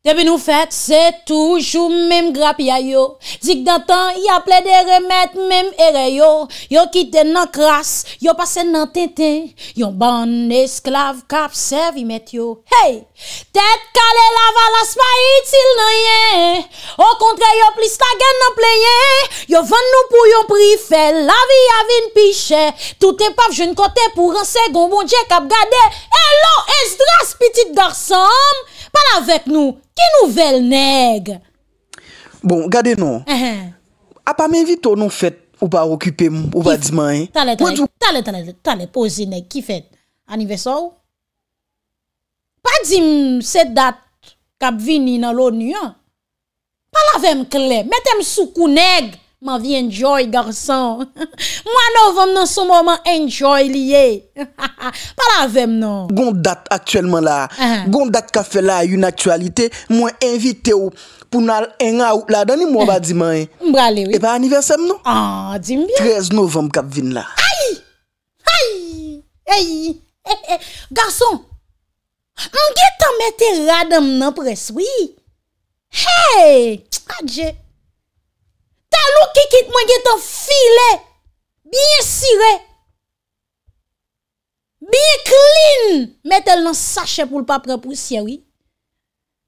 Tebe nou fet, se toujou mèm grap ya yo Zik dan tan, ya ple de remet mèm ere yo Yo kite nan kras, yo pase nan tete Yo ban esklav kap servim et yo Hey! Tet kale la valas pa itil nan yen O kontre yo plis kagen nan ple yen Yo vann nou pou yon pri fe, la vi avin pi che Tout e paf joun kote pou rase gombo nje kap gade E lo es dras piti darsam Pal avek nou, ki nou vel neg? Bon, gade nou, uh-huh. apame ah, evito nou fet ou pa okipe ou pa di manye? Tale, tale, tale, pose neg, ki fet? Anivesou? Pa di mse dat kab vini nan lon nyan? Pal avem kle, metem soukou neg? Ma vi enjoy, garson. Mwa novem nan sou mouman enjoy liye. Pa la vem nou. Gon dat aktuelman la. Ah. Gon dat ka fe la yon aktualite. Mwen invite ou pou nal ena ou. La dani mouman ah. ba di manye. Mbra lewi. Epa aniversem nou. An, ah, di mbyan. Trez novem kap vin la. Ay! Ay! Ay! E, e, e, garson. Mge ta mette radam nan preswi. Hey! Adje! Adje! Alou kikit mwen ge tan file, biye sire, biye klin, metel nan sache pou l papre pousye,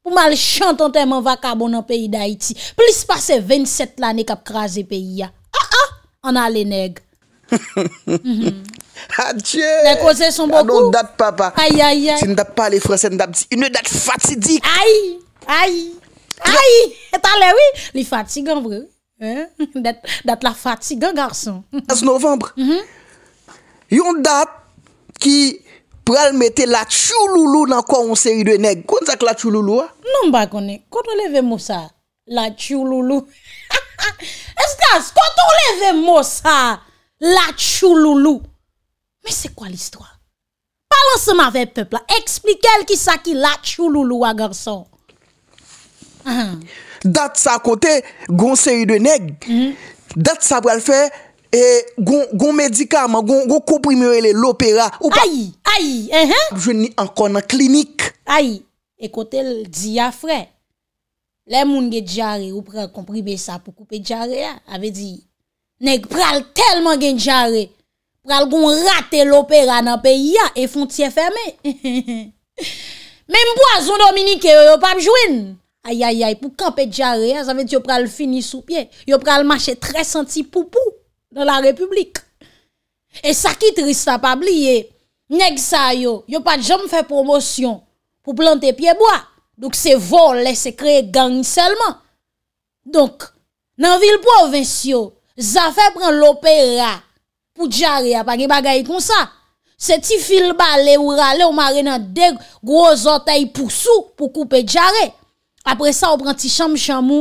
pou mal chan ton teman vakabon an peyi da iti. Plis pase 27 lani kap kraze peyi ya. Ha ah, ah, ha, an ale neg. Adye! Nè kose son boku? Anou dat, papa. Ay, ay, ay. Ti n'dap pale fwese n'dap di. I n'dap fatidik. Ay, ay, ay. E talè, oui. Li fatig an vreou. Dat la fatiga, garson. As novembre. Mhm. Yon dat ki pral mette la tchou loulou nan kwa on seri de neg. Kon sa ke la tchou loulou a? Non ba kon e. Koto leve mou sa, la tchou loulou. Eskans, koto leve mou sa, la tchou loulou. Me se kwa l'istwa? Palan se ma ve pepla. Ekspli kel ki sa ki la tchou loulou a, garson. Ah. Dat sa kote, goun seri de neg, mm-hmm. dat sa pral fe, e, goun medikama, goun kouprimele lopera. Ay, ay, enkou nan klinik. Ay, ekote diya fre, le moun gen djare, ou pral komprime sa pou koupe djare ya, ave di, neg pral telman gen djare, pral goun rate lopera nan peyi ya, e fon tiye ferme. Men mboaz ou dominike ou yo pabjweni. Ayayay, pou kapè Djarè, zavèd yo pral fini sou pye. Yo pral mache tre senti poupou nan la republik. E sakit ristapabli ye, neg sa yo, yo pat jom fè promosyon pou plante pieboa. Dok se vol, lese kre gang selman. Donk, nan vil po ven syo, zafè pran lopè ra pou Djarè, apak e bagay kon sa. Se ti fil balè ou ralè ou mare nan deg groz otay pou sou pou koupe Djarè. apre sa ou pran ti chanm chanm ou,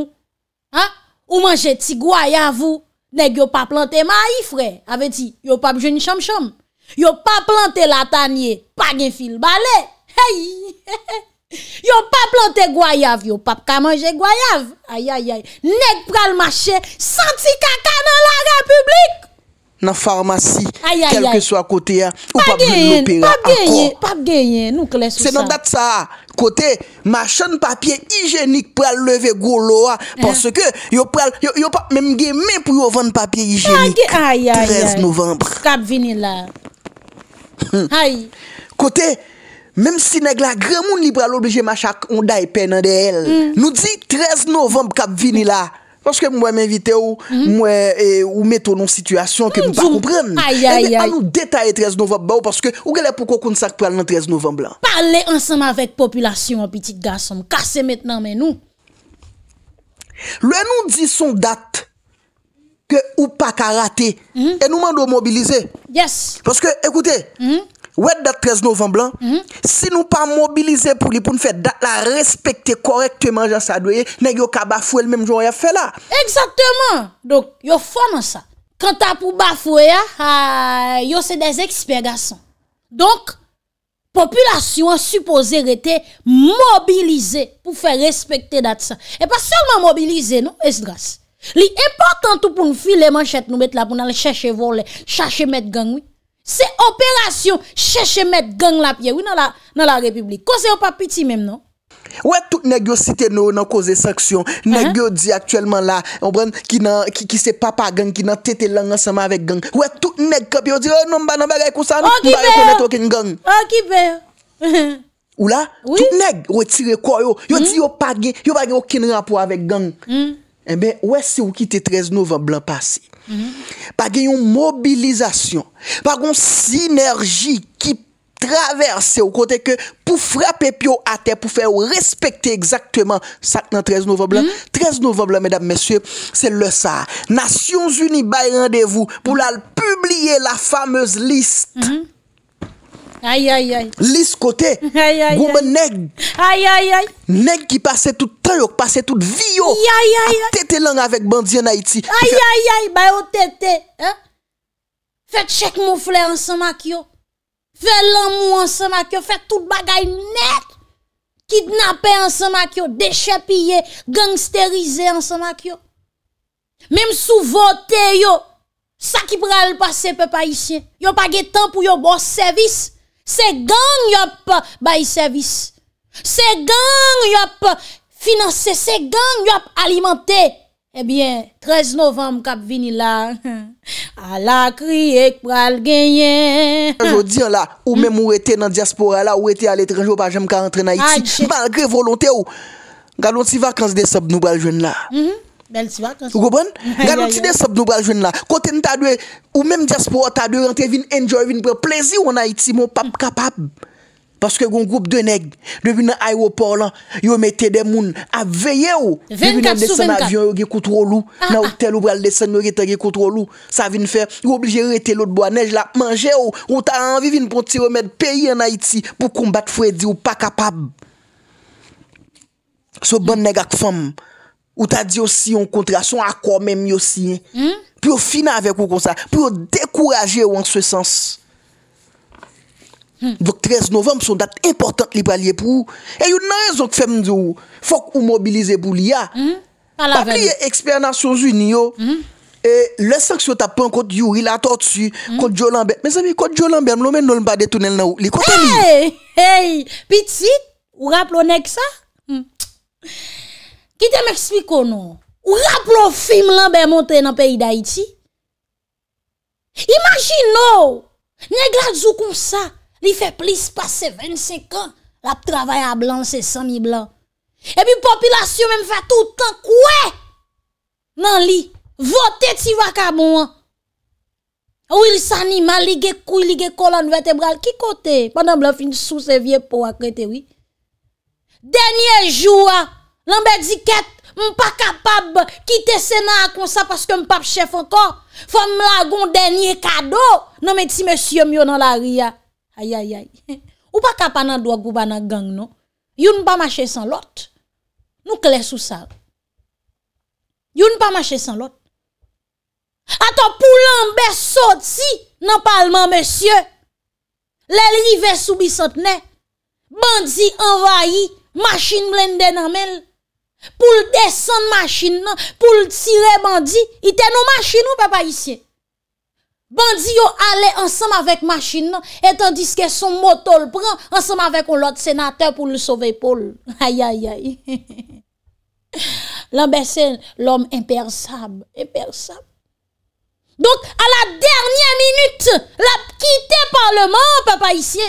ou manje ti gwa yav ou, neg yo pa plante ma yi fre, ave ti, yo pa jeni chanm chanm, yo pa plante la tanye, pa gen fil bale, yo pa plante gwa yav, yo pa ka manje gwa yav, neg pral mache, santi kaka nan la republik, nan farmasi, kelke so akote ya, ou pa gen lopera akon, se nan dat sa a, Kote, ma chan papye hijenik pral leve golo a panse ke eh. yo pral, yo pral menm gen men pou yo vande papye hijenik 13 novembre. Kap vinila. Hmm. Kote, menm si neg la, gremoun li pral obje ma chak on day penan de el. Hmm. Nou di 13 novembre kap vinila. Paske mwen mhm. mwen mwen vite ou mwen eh ou mwen tonon situasyon ke mwen pa kompren. Ay ay ay. Ebe an nou detaye 13 novem ba ou paske ou gale pou kon sak pral nan 13 novem la. Parle ansanman vek populasyon wapitik gasom. Kase metnan men nou. Lou an nou di son dat ke ou pa ka rate. E nou mando mobilize. Yes. Paske ekoute. Hmm. Ouète dat 13 novemblan mhm. Si nou pa mobilize pou li pou nou fè dat la Respekte korektement jansan doye Ne yo ka bafou el mèm joun ya fè la Eksatèman Yo fò nan sa Kanta pou bafou ya Yo se des eksper gasan Donc Populasyon suppose rete Mobilize pou fè respekte dat sa E pa solman mobilize nou Es dras Li importantou pou nou fi le manchet nou bet la Poun alè chache volè Chache met gangwi Se operasyon chèche met gang la piye wè nan la republik. Kose yo pa piti mèm nou? Wè tout neg yo site nou nan koze sanksyon. Neg uh-huh. yo di aktuellement la, ki se papa gang, ki nan tete lan ansama avèk gang. Wè tout neg kap yo di, wè nou mba nan bagay kousan, mba yo konet wèk gen gang. O ki bè yo? Ou la? Tout neg yo tire kwa yo. Yo hmm? di yo page, yo bagè yo kin rapo avèk gang. Mbè, wè se wè ki te trez nou vè blan pasi. Mhm. pa genyon mobilizasyon pa genyon sinerji ki traverse ou kote ke pou frape pi ou ate pou fe ou respekte ekzakteman sak nan 13 novemblan 13 mhm. novemblan medan mesye se le sa Nasyons Uni bay randevou pou lal publie la famez liste mhm. Lis kote Goube neg Neg ki pase tout tan yo A tete lan avek bandi an Haiti A yai yai Fet chek moufle an semak yo Fet lan mou an semak yo Fet tout bagay neg Kidnap en semak yo Deshe piye Gangsterize en semak yo Mem sou vote yo Sa ki pral pase pe pa isye Yo page tan pou yo bors servis Se gang yop uh, bayi servis, se gang yop uh, finanse, se gang yop alimante, ebyen eh 13 novem kap vini la, ala kri ek pral genyen. Anjou diyan la, ou menm ou ete nan diaspora la, ou ete al etrenjou pa jem ka entre na iti, malgre volonte ou, galonsi vakans de sob nou bal jen la. Mèl si wak anse. Gou bon? Gwè louti de sap nou brajwen la. Kote nou ta dwe, ou mèm diaspora ta dwe rentre vin, enjoy vin pre ah, ah. plezi ou anayiti, moun pap kapab. Paske goun goup de neg, devine ay wopor lan, yon mette demoun, a veye ou, devine lèsen avyon yon ge koutro lou, nan outel ou bral lèsen yon gete ge koutro lou, sa vin fè, yon obligere te lout bo anèj la, manje ou, ou ta anvi vin pou ti remèd peyi anayiti, pou kombat fwèdi ou pa kapab. So bon neg ak fèm, Ou ta diyo si yon kontrasyon akwa mèm yosye. Eh? Hmm? Pi ou fina avek ou konsa. Pi ou dekouraje ou an se sens. Vok hmm. 13 novem son dat important li pralye pou ou. E yon nan rezon tfèm di ou. Fok ou mobilize pou li ya. Hmm? Pa pli ekspernasyon zwi ni yo. E le sanksyon ta pen kote yor ila to tsu. Kote Jolambe. Me zami kote Jolambe m lomen non bade tonel nan ou. Li kote li. Hey! Hey! Pitsit! Ou rap lonek sa? Tsk. Ki te m ekspliko nou? Ou rap lo film lan be montre nan peyi da iti? Imagin nou! Nye gladzou koum sa, li fe plis pase 25 an, la p travay a blan, se san ni blan. E pi populasyon men fè toutan kouè! Nan li, votè ti wakabou an! Ou il san ni mal, li ge kou, li ge kolan vertebral, ki kote? Pan nan blan fin sou se vie pou akrete wik. Denye jou an, Lanbe di ket, m pa kapab kitese nan akonsa paske m pap chef anko, fwa m lagon denye kado, nan meti mesye m yo nan la ria. Ayayay, ou pa kapan nan doa gouba nan gang non? You n pa mache san lot? Nou kles ou sal? You n pa mache san lot? Aton pou lanbe sot si nan palman mesye, le li ve soubi sot ne, bandzi envayi, machin blende nan men, pour le descendre machine, pour le tirer bandit. Il était nos machines, ou papa ici. Bandit yo allait ensemble avec machine, et tandis que son moto le prend ensemble avec l'autre sénateur pour le sauver Paul. Aïe, aïe, aïe. l'homme impersable. Impersable. Donc, à la dernière minute, la quitté parlement, papa ici.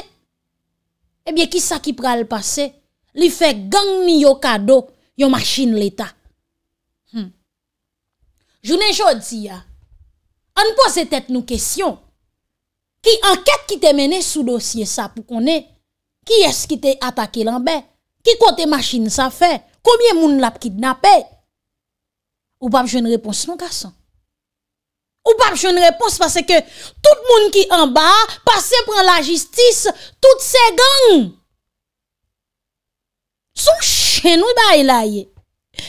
Eh bien, qui ça qui le passé Il fait gang ni cadeau Yon machin l'Etat hmm. Jounen jodi ya An pose tet nou kesyon Ki anket ki te mene sou dosye sa pou konen Ki es ki te atake lanbe Ki kote machin sa fe Koumye moun lap kidnapè Ou pap joun repons nou kason Ou pap joun repons Pase ke tout moun ki anba Pase pran la jistis Tout se gang Souch E nou ba e la ye,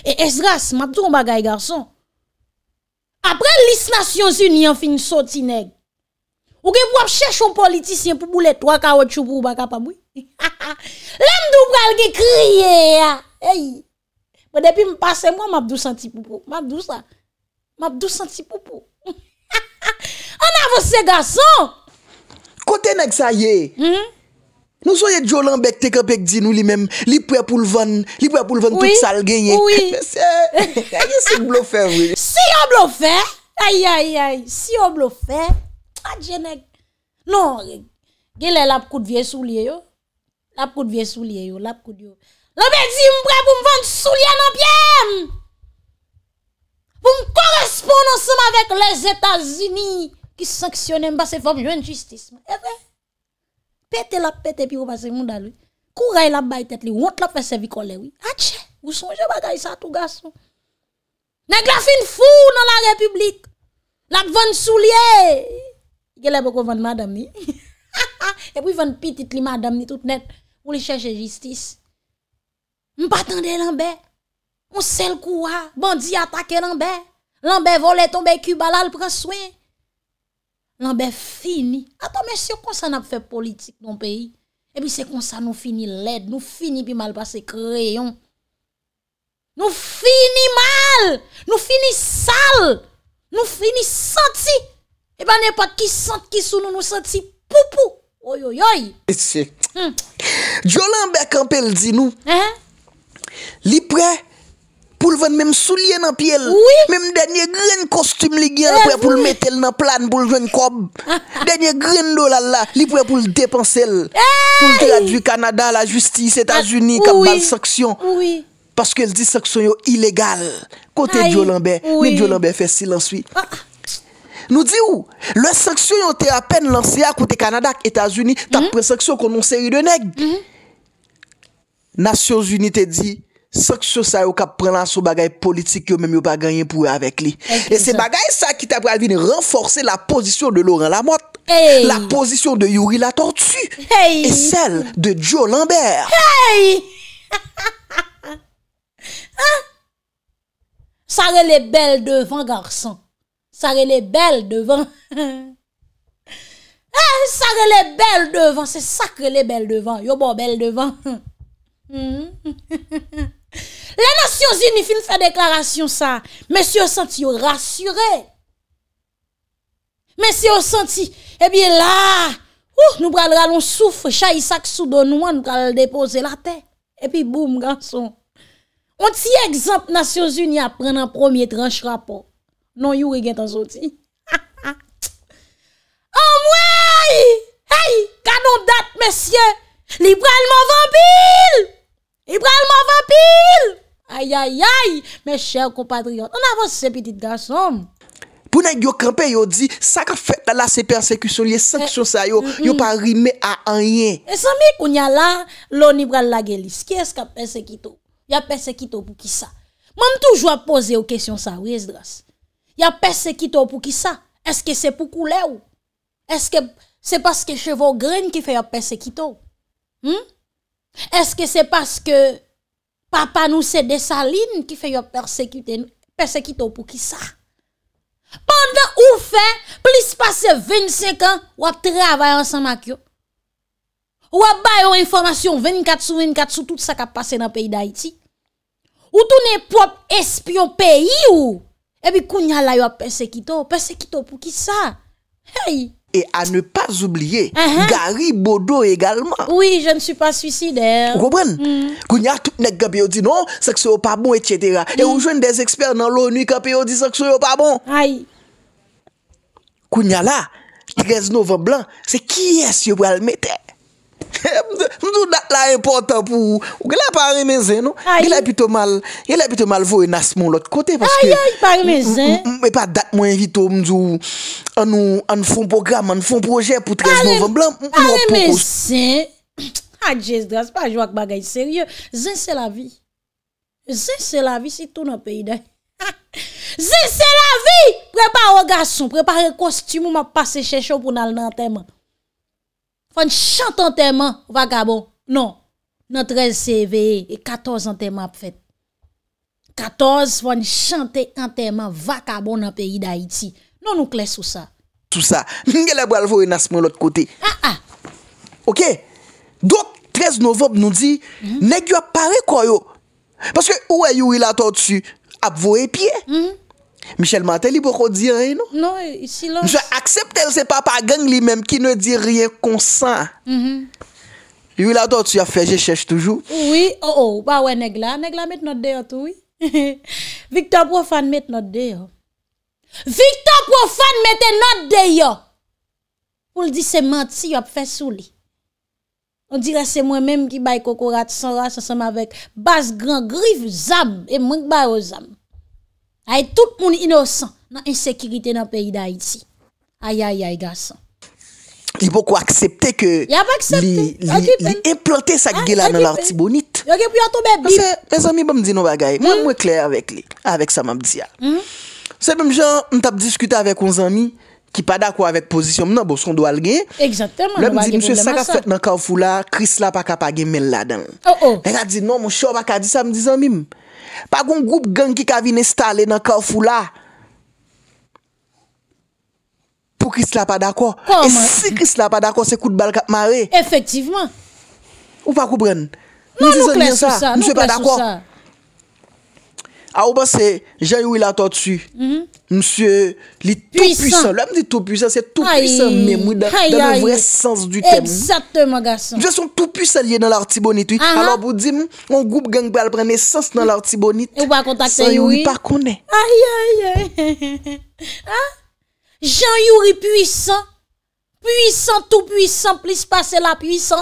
e ezras, ma doun bagay garson. Apre listasyons yon yon fin soti neg. Ou gen wap chèch yon politisyen pou bou let wak a wot chou pou wak a pa bou. Le mdou pral gen kriye ya. Depi mpase mwen ma bdou santi pou pou. Ma bdou sa. Ma bdou santi pou pou. An avose garson. Kote neg sa ye. Hmm? Nou soye Joe Lambek teke pekdi nou li menm, li pwe pou lvan, li pwe pou lvan tout sal genye. Oui, oui. Se, aye se bloufe wè. Se yo bloufe, aye aye aye, se yo bloufe, a jenek. Non, genle lap kout vie sou liye yo, lap kout vie sou liye yo, lap kout yo. Lambek di mpre pou mwant sou liye nanpye m! Pou mkoresponons m avèk lè zètazini ki sanksyonè m basè fòm lwen jistism. E vè? Pete la pete pi ou pase moun dalou. Kou ray la bay tet li. Wout la fese vi kole wou. A tche. Gous moun jè bagay sa tou gasou. Nèk la fin fou nan la republik. La bvan sou liye. Gè le bvan moun madame ni. E pou yon piti li madame ni tout net. Pou li chèche justice. M patande l'anbe. M sel kouwa. Bandi atake l'anbe. L'anbe vole tombe kubala l'praswe. Jolambe fini. Ata mè sè yo konsan ap fè politik don peyi. Ebi sè konsan nou fini led. Nou fini pi mal basè kreyon. Nou fini mal. Nou fini sal. Nou fini santi. Eba nè pa ki santi ki sou nou nou santi pupu. Oy oy oy. Hmm. Jolambe Kampel di nou. Eh? Li pre... pour le vendre même soulier dans pied. Oui. Même dernier grain costume li gen pour le mettre dans plan pour le joindre cob. dernier grain dollar là, li prêt pour le dépenser. Pour traduire Canada, la justice États-Unis ah, comme oui. sanction. Oui. Parce qu'elle dit sanction illégale. Côté de Lambert, mais fait silence oui. Ah. Nous disons, les sanctions ont été à peine lancées à côté Canada, États-Unis, t'as mm sanction qu'on une série de nègres. Mhm. Nations Unies te dit, Saksyo sa yo kap pren lan sou bagay politik yo mèm yo pa ganyen pou e avek li. E se bagay sa ki ta pral vini renforse la posisyon de Laurent Lamotte. La posisyon de Yuri Latortu. E sel de Joe Lambert. Hey! Sarre le bel devan, garson. Sarre le bel devan. Sarre le bel devan. Se sakre le bel devan. Yo bon bel devan. Hmm? Le nasyon zi ni fin fè deklarasyon sa, mèsyon santi yon rasyure. Mèsyon santi, ebi la, ou, nou bral ralon soufre, chayi sak sou donouan, nou bral depose la te. Epi boum, ganson. On tiye ekzamp nasyon zi ni aprenan promye tranche rapor. Non yon yon gen tan zoti. O mwen, hey, kanon dat, mèsyon, li bralman vambil! Ibra l mou avapil! Ayayay! Me chèr kompatriot, an avos se piti drasom. Pounèk yo kampe yo di, sakafet la se persekusyon, liye sankusyon eh, sa yo, yo pa rime a anyen. E sami kounya la, loun ibra l lage lis. Ki esk ap persekito? Ya persekito pou ki sa? Mwen m toujwa pose ou kesyon sa, oui es dras? Ya persekito pou ki sa? Eske se pou koule ou? Eske se paske chevo grene ki fe ya persekito? Hmm? Eske se paske papa nou se de sa lin ki fe yo persekito pou ki sa? Panda ou fe, plis pase 25 an, wap trabay ansan mak yo? Wap bayon informasyon 24 sou 24 sou tout sa ka pase nan peyi da iti? Ou tou ne pop espyon peyi ou? Ebi kou nyal la yo persekito, persekito pou ki sa? Hey! et à ne pas oublier uh-huh. Gary Bodo également. Oui, je ne suis pas suicidaire. Vous comprenez Quand mm. tout nèg qui dit non, c'est que c'est pas bon etc. Et vous joignez des experts dans l'ONU qui dit que c'est pas bon. Aïe. Quand là 13 novembre blanc, c'est qui est-ce que vous allez mettre Mdou dat la impotant pou... Ou gè la pari mezen, nou? Gè la pito mal... Gè la pito mal vou e nasmon l'ot kote. Ayay, pari mezen. Mwen pa dat mwen vito mdou... An nou... An nou fon program, an nou fon proje pou 13 novem blan. Pari mezen. Adjez dras, pa jwa k bagay serye. Zen se la vi. Zen se la vi si tou nan peyde. Zen se la vi! Prepar o gason, prepar e kosty mou ma pase chè chò pou nan nan teman. Fon chante anterman vaka bon. Non. Nan 13 CVE, e 14 anterman ap fet. 14 fon chante anterman vaka bon nan peyi da iti. Non nou kle sou sa. Sou sa. Ngele bwa lvo e nasman lot kote. Ha ah, ah. ha. Ok. Dok 13 Novob nou di, mhm. nek yo ap pare kwayo. Paske ou e yu ila ato dsu ap vo e pie. Hmm. Michel Mantel li pou khodi an e nou? Non, e silon. Je aksepte el se papa gang li menm ki ne di riyen konsan. Mm-hmm. You la do tu ya feje cheche toujou. Ou, ou, ou, ou, pa we negla. Negla met not deyo tou yi. Victor Profan met not deyo. Victor Profan mette not deyo! Poul di se menti yop fe sou li. On dire se mwen menm ki bay kokorat son rase som avek bas gran griv zab e mwenk bay o zab. Ay, tout moun inosan nan insekirite nan peyi da iti. Ay, ay, ay, gasa. Li pou kwa aksepte ke li implante sak gela nan lorti bonit. Yo gen pou yato bebi. Mwen zami, ba mdi nou bagay. Mwen mwen kler avèk li. Avèk sa mabdi ya. Se mwen jan, mwen tap diskute avèk mwen zami. Ki pa da kwa avèk pozisyon mnen, bo son do alge. Lè mwen di, mwen se sak a fèt nan kawfou la, kris la pa kap a gen men la dan. Mwen a di, mwen mwen chow baka di sa mwen di zami mwen. Pa goun goup gen ki ka vine stale nan ka ou fou la Pou kris la pa dako E si kris la pa dako se kout bal kap mare Efektivman Ou pa koup ren Nou kles sou sa Nou kles sou sa A ah, ou pa se, jan yoi la to tsu, msye mhm. li tou pwisan, lèm di tou pwisan, se tou pwisan mèm wè, dan nou vre sens du tem. Exactè mè gason. Vè son tou pwisan liè nan lartibonit wè, alò pou di m, mwen goup gang pè al prene sens nan lartibonit, san yoi pa konè. A yoye, jan yoi pwisan, pwisan tou pwisan plis pase la pwisan,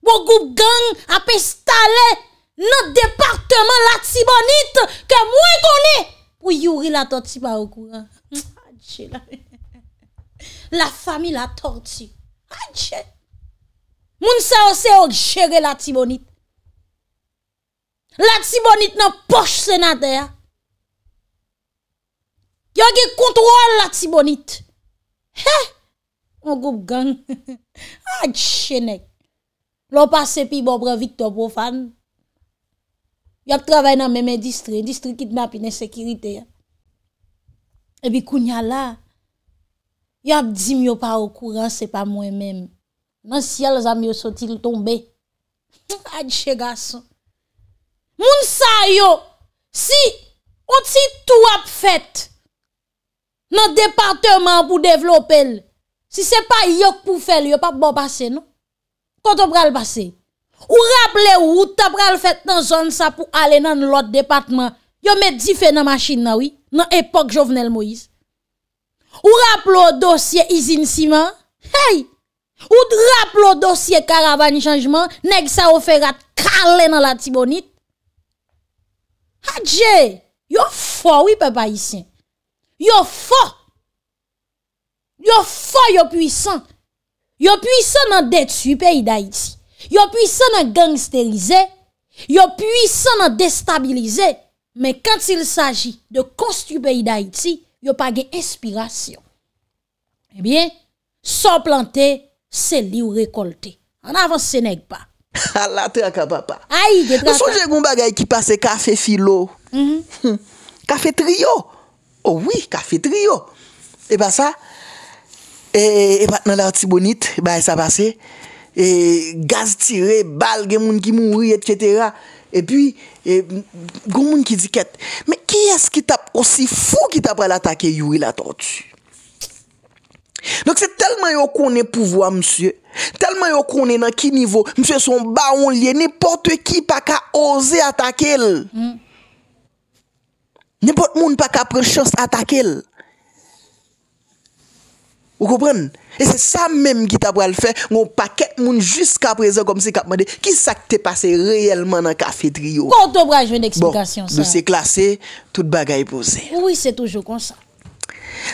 mwen goup gang apè stale. Not departement la tibonit ke mwen koni pou yuri la torti pa oukou. Adje la. La fami la torti. Adje. Moun sa ose o gjeri la tibonit. La tibonit nan poch senatè ya. Yon ge kontro an la tibonit. He! Mwen goup gang. Adje nek. Lopase pi bobre victor pou fan. Y ap travay nan mè mè distri, distri ki d'mè api nè sekirite. Ebi kounya la, y ap dizim yo pa okouran, se pa mwen mèm. Nan sial zanm yo soti l tombe. Adjega son. Moun sa yo, si oti tou ap fèt, nan departement pou devlopel, si se pa yok pou fèl, yo pa bo basè, no? Koto pral basè? Ou rappele ou ou tabral fèt nan zon sa pou ale nan lot depatman? Yo me di fè nan masjin nan oui? Nan epok jovenel Moïse? Ou rappele ou dosye izin siman? Hey! Ou rappele ou dosye karavani chanjman? Neg sa ou fè rat kalè nan la tibonit? Hadje! Yo fò wè pe pa yisè? Yo fò! Yo fò yo pwisan! Yo pwisan nan detu pe yi da yi si! Yo pwis se nan gangsterize Yo pwis se nan destabilize Men kantil saji De konstubey da iti Yo pwage espirasyon Ebyen eh Son plante se li ou rekolte An avans se neg pa La te akapapa Son jegon bagay ki pase kafe filo Kafe trio oh Ouwi kafe trio Eba sa Ebat nan la ti bonit Eba sa base E gaz tire, bal gen moun ki moun riet, et cetera. Et puis, e, goun moun ki diket. Mè ki yas ki tap, osi fou ki tap pral atake yowil atot. Donk se telman yo konen pouvo a msye. Telman yo konen nan ki nivou. Msye son baon liye, nipote ki pa ka oze atake el. Mm. Nipote moun pa ka prechose atake el. Ou kompren? E se sa menm ki ta pral fè, ou paket moun jusqu aprezen kom se kapman de, ki sa ki te pase reyelman nan kafetri yo? Konto bray jwen eksplikasyon sa. Bon, de se klasè, tout bagay posè. Oui, se toujou kon sa.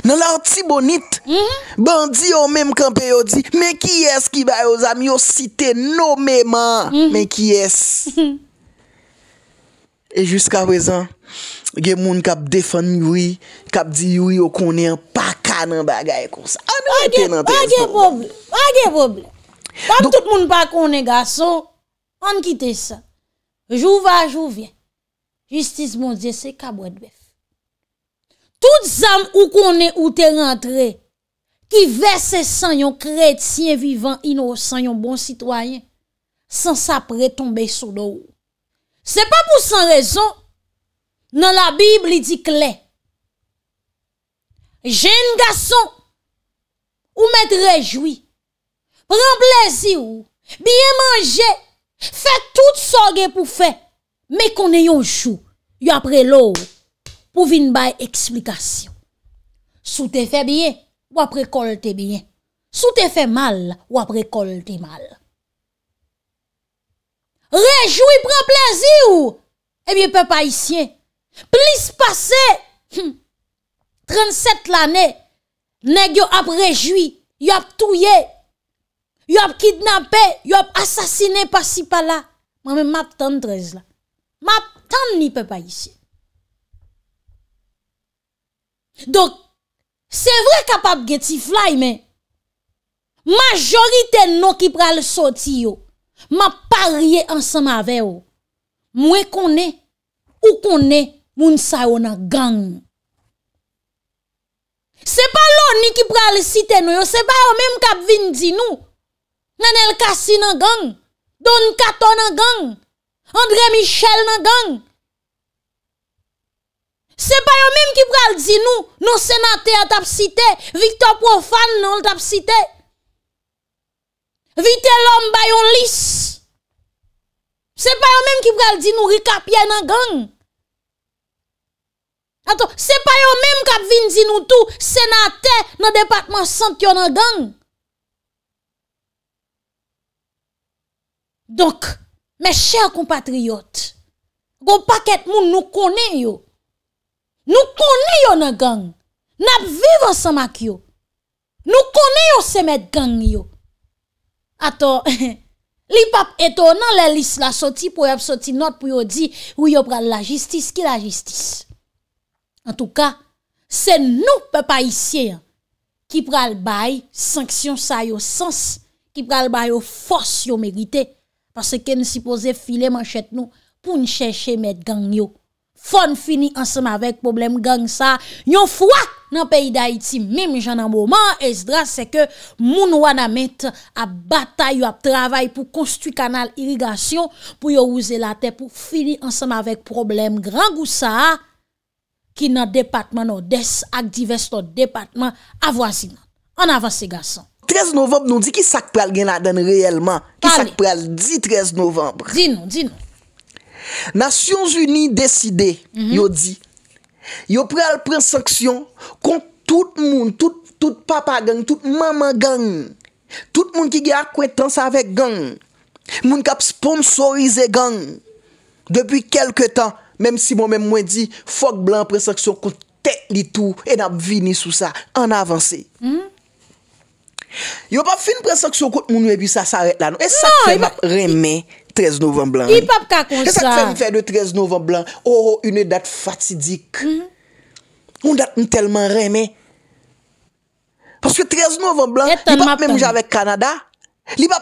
Nan lart si bonit, mhm. bandi yo menm kampè yo di, men ki es ki baye yo zami yo site no menman? Mhm. Men ki es? Mhm. E jusqu aprezen... Gye moun kap defan yuwi, kap di yuwi yo konen pa ka nan bagay kon sa. An nou eten an tezbo. Pa gen poble, pa gen poble. Kap tout moun pa konen ga so, an kite sa. Jou va, jou ven. Justice moun diye se kabwet bef. Tout zan ou konen ou te rentre, ki vese san yon kret, siye vivan ino, san yon bon sitwayen, san sa pre tombe sou do ou. Se pa pou san rezon, nan la Bibli di kle. Jè n gason, ou mèt rejoui, pran plezi ou, biye manje, fè tout soge pou fè, mè konè yon chou, yon apre lò, pou vin bay eksplikasyon. Sou te fè biye, wapre kol te biye. Sou te fè mal, wapre kol te mal. Rejoui pran plezi ou, e eh biye pe pa yisyen, Plis pase, 37 l ane, negyo ap rejwi, yop touye, yop kidnapè, yop asasine pasi pala, mwen mwen map tan 13 la. Map tan ni pe pa yisi. Dok, se vre kapap geti fly men, majorite nou ki pral soti yo, map parye ansan ma ve yo. Mwen konen, ou konen, Moun sa yo nan gang. Se pa lon ni ki pral site nou yo. Se pa yo menm kap vin di nou. Nan el Kasi nan gang. Don Kato nan gang. Andre Michel nan gang. Se pa yo menm ki pral di nou. Non Senate a tap site. Victor Profan nan tap site. Vite lomba yon lis. Se pa yo menm ki pral di nou. Rika Pien nan gang. Se pa yo menm. Ato, se pa yo menm kap vinzi nou tou senate nan departman sant yo nan gang. Donk, me chèl kompatriyot, go paket moun nou kone yo. Nou kone yo nan gang. Nap vive san mak yo. Nou kone yo se met gang yo. Ato, li pap eto nan lè lis la soti pou yop soti not pou yop di ou yop pral la jistis ki la jistis. En tou ka, se nou pe pa isye, ki pral bay, sanksyon sa yo sens, ki pral bay yo fos yo merite, pase ken si pose file manchet nou, pou n'cheche met gang yo. Fon fini ansenm avek problem gang sa, yon fwa nan peyi da iti, mimi janan mouman, es dra se ke moun wana met ap batay yo ap travay pou konstu kanal irigasyon, pou yo wouze la te, pou fini ansenm avek problem gang ou sa a, Ki nan depatman nou des ak divestot depatman avwazi nan. An avansi gason. 13 novemb nou di ki sak pral gen adan reyelman. Ki sak pral di 13 novemb. Di nou, di nou. Nations Unis deside, mhm. yo di. Yo pral pren saksyon kont tout moun, tout papa gang, tout mama gang. Tout moun ki ge akwetans avek gang. Moun kap sponsorize gang. Depi kelke tan. Mèm si mèm mwen di fok blan presaksyon kout tèk li tou en ap vini sou sa, an avansi. Yo pa fin presaksyon kout moun webi e non, e sa sa ret lan. E sak fèm ap remè 13 novem blan. E sak fèm fèm de 13 novem blan. Oh, yon oh, e dat fatidik. Yon mhm. dat mèm telman remè. Paske 13 novem blan, yo pa mèm javek Kanada. Li pa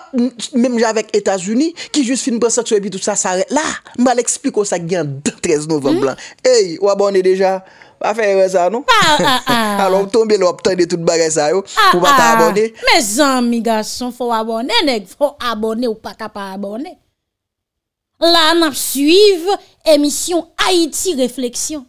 mèm javèk Etats-Unis Ki jist film preseksyon bi tout sa sarè La, mèm lèk spikou sa gyan 13 novemb lan Ey, wabonè deja Wafè yè wè sa nou A lòm tombe lò optan de tout bagè sa yo Mè zan mi gasson fò wabonè Fò wabonè ou pa kapa wabonè La nan suive Emisyon Haiti Reflexion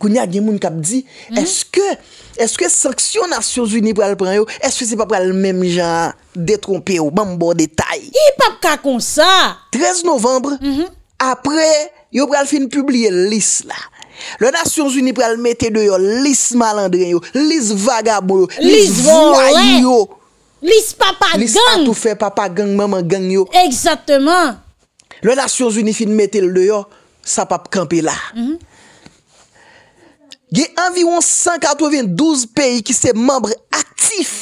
Kounia gen moun kap di, hmm? eske, eske saksyon Nasyon Zuni pral pran yo, eske se pap pral mèm jan detrompe yo, mèm bo detay. 13 novembre, mhm. apre, yo pral fin publye lis la. Le Nasyon Zuni pral mette deyo lis malandren yo, lis vagabou, lis vwa yo, lis papa gang, lis patoufe, papa gang, mèm gang yo. Exactement. Le Nasyon Zuni fin mette deyo sa pap kampe la. Mèm. Ge anviron 192 peyi ki se membre aktif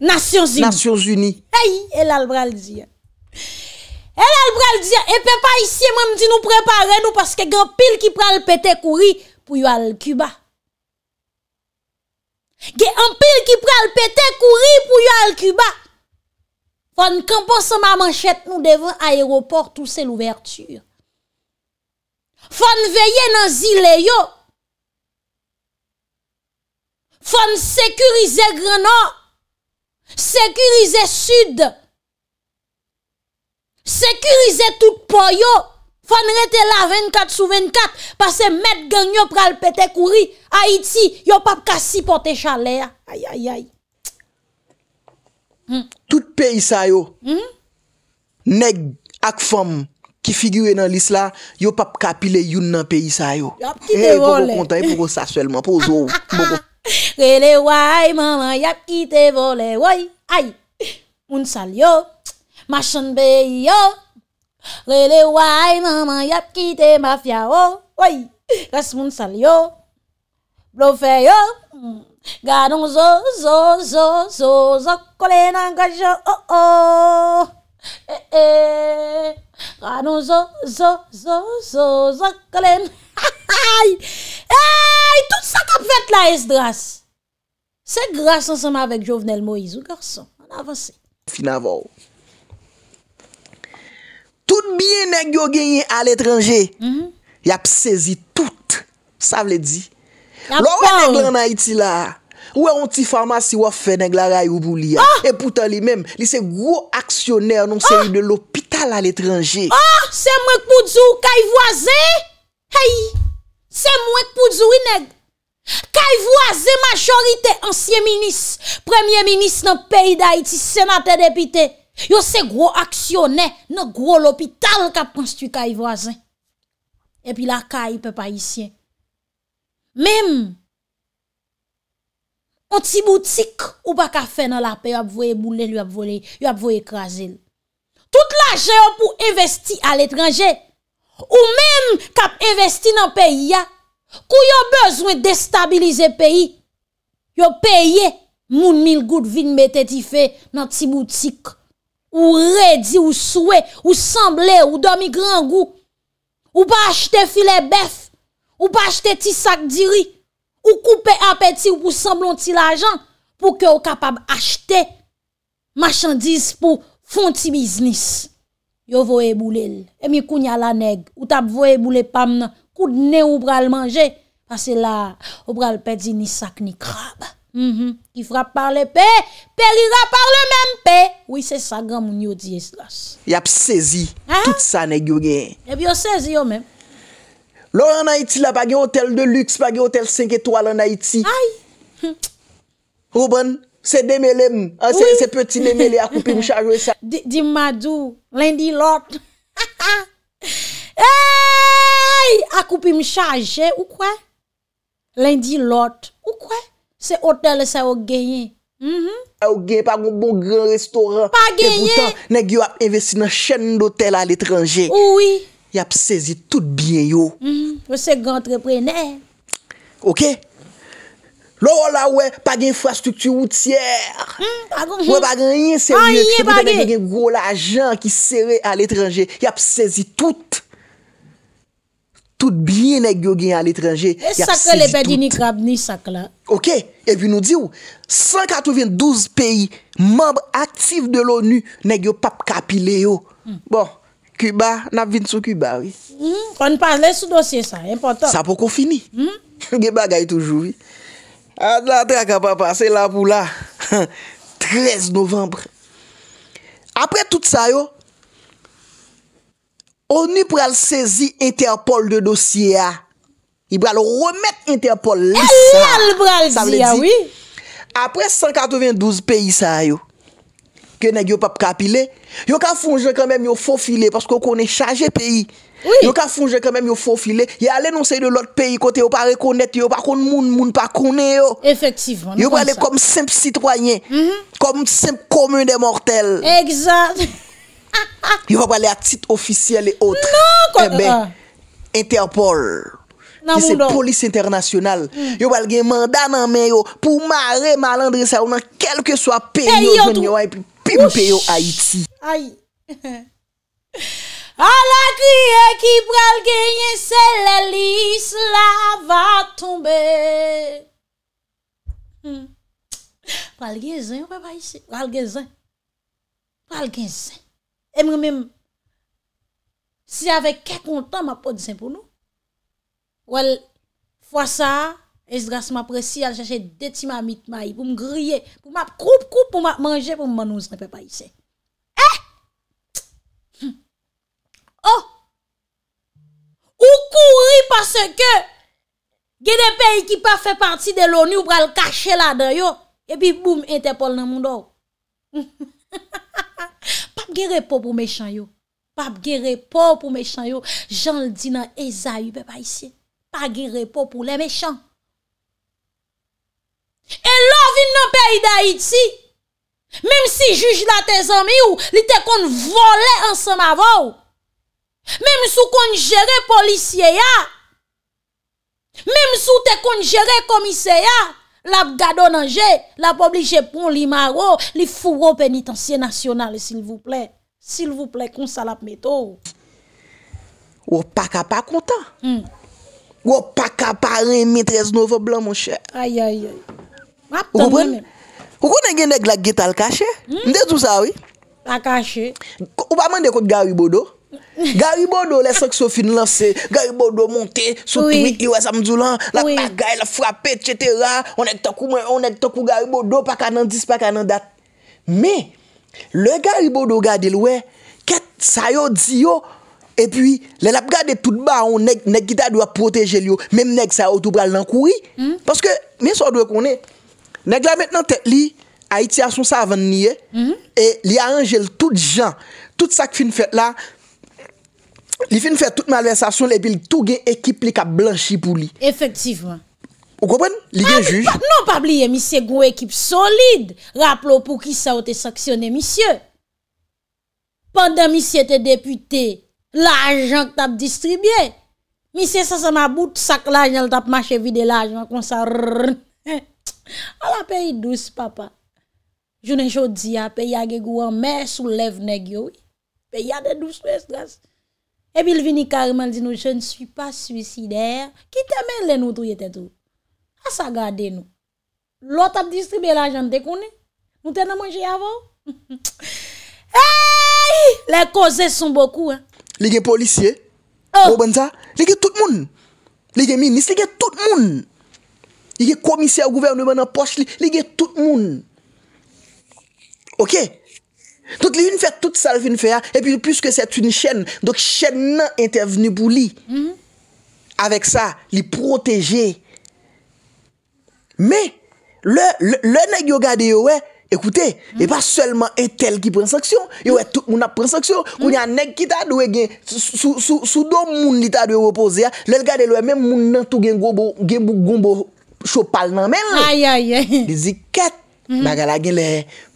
Nasyon Zuni Hey, el albra l diyan El albra l diyan, e pe pa isye mwem di nou prepare nou Paske gen pil ki pral pete kouri pou yo al Kuba Ge en pil ki pral pete kouri pou yo al Kuba Fon kampo sa maman chet nou devan ayroport ou se nouvertur Fon veye nan zile yo Fon sekurize Greno, sekurize sud, sekurize tout po yo. Fon rete la 24 sou 24, pase met ganyo pral pete kouri. Aiti, yo pap kasi pote chale ya. Ayi, ayi, ayi. Hmm. Tout pe isa yo, hmm? neg ak fom ki figiwe nan lis la, yo pap kapile yun nan pe isa yo. Yo ap ki devole. E, yo pou go konta, yo pou go saswelman, pou zo ou, pou go konta. Rele waye maman yap kite vole woy Ay, moun sal yo, mashon be yo Rele waye maman yap kite mafya yo Woy, gas moun sal yo, blo fe yo Ganon zo, zo, zo, zo, zo kolen an gaj yo eh, eh. Ganon zo, zo, zo, zo, zo kolen an gaj yo Ay, tout sa ka pwet la es dras. Se grasa seman avèk Jovenel Moizou, garson. An avansè. Fin avò. Tout biye neg yo genye al etranje, mhm. yap sezi tout. Sa vle di. Lò wè neg lan ha iti la, wè ontifarmasi wò fè neg la ray ou boulia. Ah! E poutan li mèm, li se gro aksyonèr non se ah! li de l'opital al etranje. Ah, se mèk pout sou kaj voazè. Hey, se mwek pou zwi neg. Kay voazen majorite, ansyen minis, premye minis nan peyi da iti, senate depite. Yo se gro aksyonen, no gro lopital kap konstu kay voazen. E pi la kay pe pa isyen. Mem, an ti boutik ou pa kafe nan la pe, yo ap voye moule, yo ap voye ekrazil. Tout la jè yo pou investi al etranje. Ou men kap investi nan peyi ya. Kou yo bezwen destabilize peyi. Yo peye moun mil gout vin bete ti fe nan ti boutik. Ou redi, ou soue, ou semble, ou domi gran gout. Ou pa achete file bef. Ou pa achete ti sak diri. Ou koupe apeti ou pou semblon ti lajan. Pou ke yo kapab achete machandise pou fon ti biznis. Yo vo e boule l, e mi koun ya la neg, ou tap vo e boule pam nan, koud ne ou bral manje, pan se la, ou bral pedi ni sak ni krab. Mhm. Ki frap par le pe, peri rap par le men pe, ou i se sagran moun yo diyes las. Yap sezi, tout sa neg yo gen. Ebyo sezi yo men. Lora nan iti la, pa gen hotel de luxe, pa gen hotel 5 etoal nan iti. Ay! Roubon! c'est des mêlés, ah, ces c'est petits mêlés à couper, m'charger, ça. Dis Madou, lundi l'autre. hey, a coupé, m'charger. ou quoi? Lundi l'autre ou quoi? C'est hôtel ça au gagné. Mm-hmm. Ah, au gagné pas un bon grand restaurant. Pas gagné. Pourtant, nèg yo a investi dans chaîne d'hôtel à l'étranger. Oh, oui. Il a saisi tout bien yo. Mm mm-hmm. C'est grand entrepreneur. Ok. Lò wò la wè, pag infrastrukti woutier. Hmm, wè bagan yin sè yon ekip, bide nè gen gen gwo la jan ki sè re al etranje. Yap sèzi tout. Tout biye nè gen gen al etranje. Yap sèzi tout. E sakle le bedi ni grab ni sakle. Ok, e vi nou di wou. 192 peyi, mambre aktif de l'ONU, nè gen yo pap kapile yo. Hmm. Bon, Cuba, nap vin sou Cuba wè. Kon hmm, pa anè sou dosye sa, yon potop. Sa pou kon fini. Gen bagay toujou wè. Ad la tra ka pa pa, se la pou la. 13 novembre. Apre tout sa yo, Oni pral sezi interpol de dosye ya. I pral remet interpol lisa. El al pral ziya, oui. Apre 192 peyi sa yo, que nèg yo pas capilé yo ka fonje quand même yo faux filer parce qu'on connaît chargé pays oui. yo ka fonje quand même yo faux filer y aller non c'est de l'autre pays côté yo pas reconnaître yo pas connaître moun moun pas connaître yo effectivement yo aller comme simple citoyen mhm. comme simple commun des mortels exact yo pas aller à titre officiel et autre. non, eh ben, ah. Interpol qui c'est police internationale. Mm. Yo va un mandat dans main pour marrer malandre ça dans quel que soit pays yo et puis Pimpeyo Haiti. Ay. A la kriye ki pral genye se lelis la va tombe. Hmm. Pral genye zan ou pe pa yise? Pral genye zan. Pral genye zan. E mwen menm. Si ave ke kontan ma po di zan pou nou. Wel, fwa sa. Es dras m apresi al chache deti ma mit ma yi pou m griye. Pou m ap koup koup pou m ap manje pou m manouze nan pe pa yi se. Eh! Hm. Oh! Ou kouri pase ke ge de pe yi ki pa fe parti de louni ou pral kache la dan yo e pi boum ente pol nan moun do. Hm. Pap ge repo pou me chan yo. Pap ge repo pou me chan yo. Jan l di nan e zayi pe pa yi se. Pap ge repo pou le me chan. E lò vin nan peyi da it si. Mem si juj la te zanmi ou, li te kon volè an sema vou. Mem sou kon jere polisye ya. Mem sou te kon jere komise ya. La b gado nanje, la pou li jepon li marou, li fougou penitansye nasyonale, sil vouple. Sil vouple, kon salap metou. Ou pa ka pa konta. Hmm. Ou pa ka pa an mi trez nou vò blan moun chè. Ay, ay, ay. Ou konnen gen dek la gita al kache? Mde hmm? sou sa ou? La kache. Ou pa man dekot garibodo? Garibodo le sakso fin lanse, garibodo monte, sotoui iwa samzoulan, la pagay, la frape, etc. On ek tokou garibodo, pa kanan dis, pa kanan dat. Me, le garibodo gade lwe, ket sayo diyo, e pi, le lap gade tout ba, on ek, nek kita dwa proteje liyo, mem nek sayo tou pral nan koui. Paske, men so dwe konnen, Nèk la mèt nan tèk mhm. li, a iti asoun sa avan niye, e li a anjel tout jan, tout sak fin fèt la, li fin fèt tout malversasyon, le bil tout gen ekip li ka blanchi pou li. Efektifman. Ou kopwen? Li gen ah, juj? Non pa blye, mi se goun ekip solide. Rapplo pou ki sa ou te saksyonne, mi sye. Pendan mi sye te depute, la ajan k tap distribye. Mi sye sa sa ma bout sak la, jan tap ma chevi de la, jan kon sa rrrr. Heh. A la pe yi dous papa, jounen jodi a pe yi a ge gwa mè sou lev neg yo, pe yi a de dous mè stras. Ebi l vini kareman di nou, jen sou pa suicider, ki temen lè nou tou yete tou. A sa gade nou, lot ap distribè la jan de konè, moutè nan manje avò. Eyyy, lè kozè son boku an. Lè gen polisye, bo oh. banza, lè gen tout moun, lè gen minis, lè gen tout moun. I gen komisè ou gouvernement an poche li. Li gen tout moun. Ok? Tout li yon fè, tout sal fin fè ya. E pi, puisque c'est un chèn, dok chèn nan interveni pou li. Mm-hmm. Avec sa, li protege. Me, le neg yo gade yo wè, ekoute, e pa seulement etel ki pren saksyon. Yo wè tout moun ap pren saksyon. Koun yan neg ki ta dwe gen, sou do moun li ta dwe repose ya. Le gen yo gade yo wè, men moun nan tou gen goun bo... Chou pal nan men lè. Ay, ay, ay. Di zik ket. Mba mhm. gala gile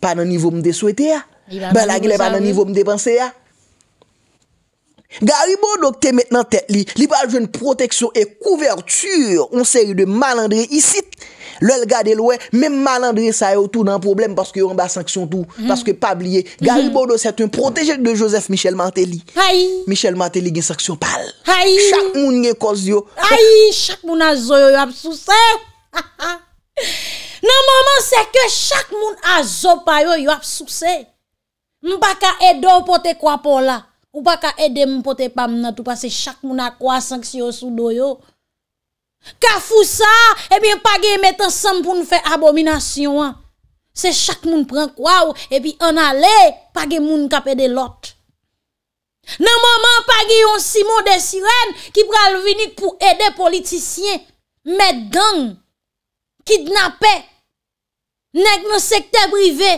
pan nan nivou mde souete ya. Mba gala gile pan nan nivou mde panse ya. Gari bodo kte met nan tek li. Li pa joun proteksyon e kouvertur. On seri de malandre isit. Lèl gade lwe. Mem malandre sa yo tou nan problem. Paske yon ba sanksyon tou. Mhm. Paske pa blye. Mhm. Gari bodo set un protejek de Joseph Michel Mantelli. Ay. Michel Mantelli gen sanksyon pal. Ay. Chak moun nye kozyo. Ay. Chak moun a zo yo ap sou sep. Nan maman se ke chak moun a zo pa yo yo ap sou se Mpa ka edo pou te kwa pou la Mpa ka edem pou te pam natu Pase chak moun a kwa sanksyon sou do yo Ka fousa e bi an page metan sam pou nou fe abominasyon Se chak moun pren kwa ou E bi an ale page moun kapede lot Nan maman page yon simo de sirene Ki pral vinik pou ede politisyen Met gang Kidnapè, nèk nou sekte brivé,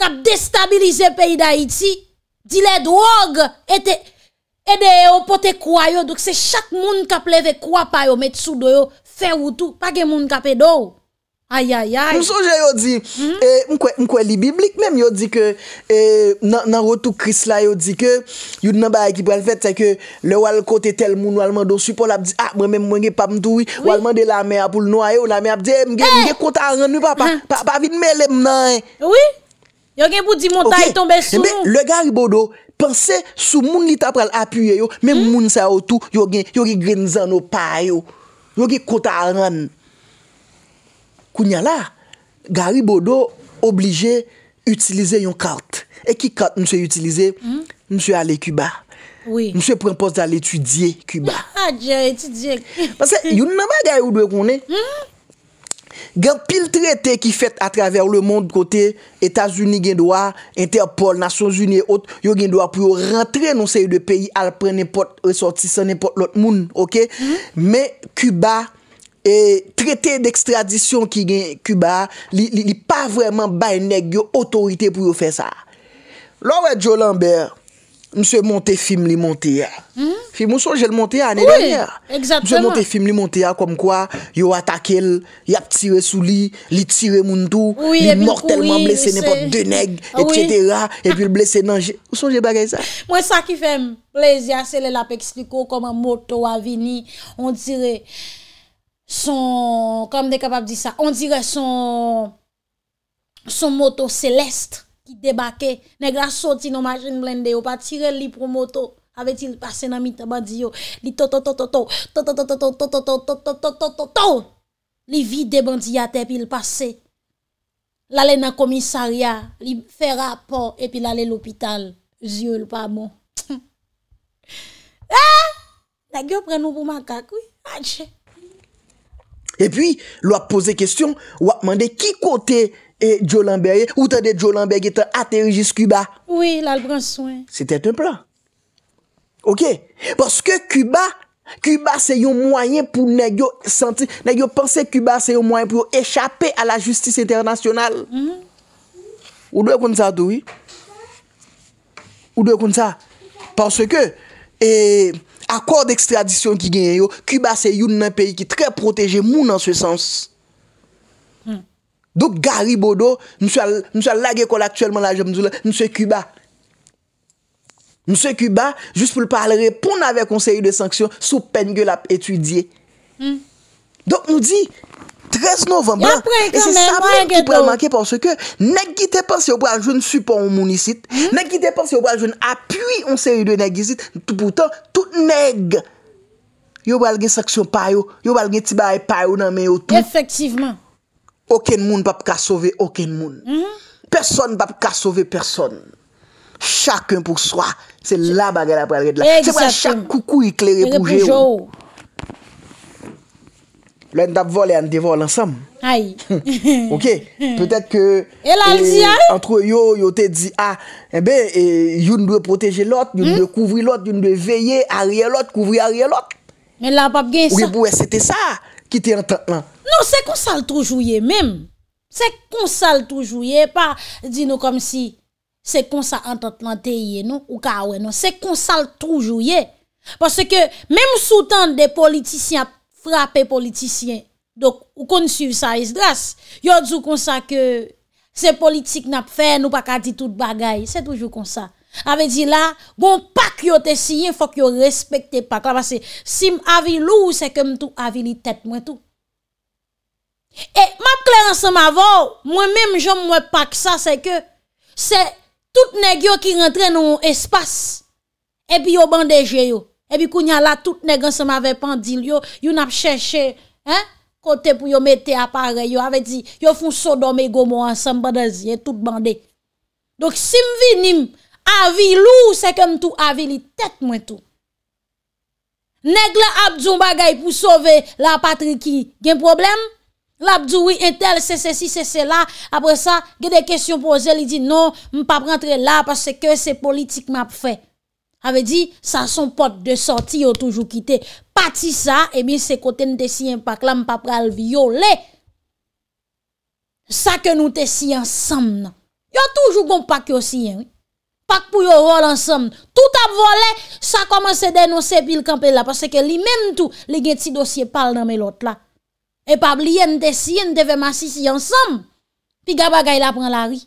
kap destabilize peyi da iti, di le drog, ete, ete yo pote kwa yo, dok se chak moun kap leve kwa pa yo met su do yo, fe woutou, pa gen moun kapè do yo. Ayayay Mwen soje yo di e, Mwen kwe li biblik menm yo di ke e, Nan rotu kris la yo di ke Yon nan baye ki pral fet se ke Le wal kote tel moun walman dosu Pol ap di ak ah, mwen men mwen ge pap mtou Walman de la mè apoul noua yo La mè ap di e eh, mgen eh! mwen ge kota aran Pa vit mè lem nan eh. Yon gen pou di montay tombe sou Le gari bodo Pense sou moun li tap pral apu yo Men hmm? moun sa yo tou Yon gen grenzan ou pa yo Yon gen kota aran kounya la, gari bodo oblije utilize yon kart. E ki kart mse utilize? Mse ale Cuba. Mse pren poste ale etudie Cuba. Ha, dje, etudie. Pase, yon nan ba gari ou dwe kounen? Hmm? Gen pil trete ki fet a traver le monde kote, Etasuni gen doa, Interpol, Nasyon Zuni et autres, yon gen doa pou yo rentre nou se yon de peyi al pre ne pot ressorti sa ne pot lot moun, ok? Men, hmm? Cuba... E trete d'ekstradisyon ki gen Kuba, li pa vreman bay neg yo otorite pou yo fe sa. Lo wè Djo Lambert, mse monte film li monte ya. Film ou son jel monte ya ane banyan? Mse monte film li monte ya kom kwa yo atakel, yap tire sou li, li tire hmm? moun tou, li mortelman blese nepot de neg, etketera, etpil blese nanje. Ou son jel bagay sa? Mwen sa ki fem, plezya se le lapeks niko kom an moto wavini, on tire... Son, kom de kapap di sa, on dire son, son moto selest ki debake, neg la soti no majin blende, ou pa tire li pro moto, ave ti l'pase nan mita bandi yo, li to to to to, to to to to to to to to to to to to to to, li vide bandi yate pi l'pase, lale nan komisaria, li fe rapo, epi lale l'opital, zi ou l'pamo. A, la gyo pre nou pou man kakou, anche. E pi, lwa pose kestyon, lwa mande ki kote Djo eh, Lamberge? Eh, ou tade Djo Lamberge tan aterijis Kuba? Oui, lalbran souen. Se tete un plan. Ok. Parce que Kuba, Kuba se yon mwayen pou negyo senti, negyo pense Kuba se yon mwayen pou yo echapè a la justice internasyonal. Mm-hmm. Ou dwe kon sa, Dwi? Ou dwe kon sa? Parce que... Eh, akor dekstradisyon ki genye yo, Kuba se youn nan peyi ki tre proteje moun an se sens. Hmm. Dok Garibodo, mswe lag ekol aktuelman la jom, mswe Kuba, mswe Kuba, jist pou l palere, pou n ave konseyi de sanksyon, sou pen ge lap etudye. Hmm. Dok mou di, mou di, 13 novembran, e se sa mwen ki pre manke panse ke neg gite panse yo bral joun sou pan ou mouni sit, neg gite panse yo bral joun apuy ou seri 2 negi sit, tout poutan, tout neg. Yo bral gen saksyon payo, yo bral gen tibay payo nan men yo tout. Efektiveman. Oken moun pa pou ka sove oken moun. Person pa pou ka sove person. Chaken pou swa, se la bagana bral gen la. Se wè chak koukou yi kleri pou jè ou. Lo endap vol e ande vol ansam. Ayi. Ok. Pe tèt ke... El eh, alzi ayi. Entre yo, yo te di a. Ah, Ebe, eh eh, yon dwe proteje lot, yon dwe kouvri hm? lot, yon dwe veye, ariye lot, kouvri ariye lot. Men la pap gen sa. Ouye boue, sete sa. Ki te entant lan. Non, se konsal toujouye mem. Se konsal toujouye. Pa, di nou kom si, se konsal entant lan teye nou, ou ka awe nou. Se konsal toujouye. Parce ke, mem sou tan de politisyen... Frape politisyen. Dok, ou kon souvi sa es dras. Yo djou konsa ke, se politik nap fe, nou pa ka di tout bagay. Se toujou konsa. Ave di la, bon pak yo te siyen, fok yo respekte pak. Ava se, si avi lou, se kem tou avi li tet mwen tou. E, map kleransan ma vò, mwen menm jom mwen pak sa, se ke, se tout negyo ki rentre nou espas, e pi yo bandeje yo. Ebi kou nya la, tout negan se ma ve pandil yo, yon ap chèche kote pou yon mette apare, yon ave di, yon foun sodom e gomo ansan, bada zi, yon tout bande. Dok sim vi nim, avi lou, se kem tou, avi li, tek mwen tou. Neg la ap djou bagay pou sove la patri ki, gen problem? La ap djou, oui, intel, se se si, se se la, apre sa, ge de kèsyon pose, li di, non, m pa prentre la, parce ke se politik m ap fè. Ave di, sa son pot de sorti yo toujou kite. Pati sa, e bin se kote nte siyen pak. La m pap pral viole. Sa ke nou te siyen sam nan. Yo toujou bon pak yo siyen. Pak pou yo vol ansam. Tout ap vole, sa komanse denose pil kampe la. Pase ke li menm tou, li gen ti dosye pal nan me lot la. E pap liye nte siyen, nte vemasi siyen sam. Pi gaba gay la pran la ri.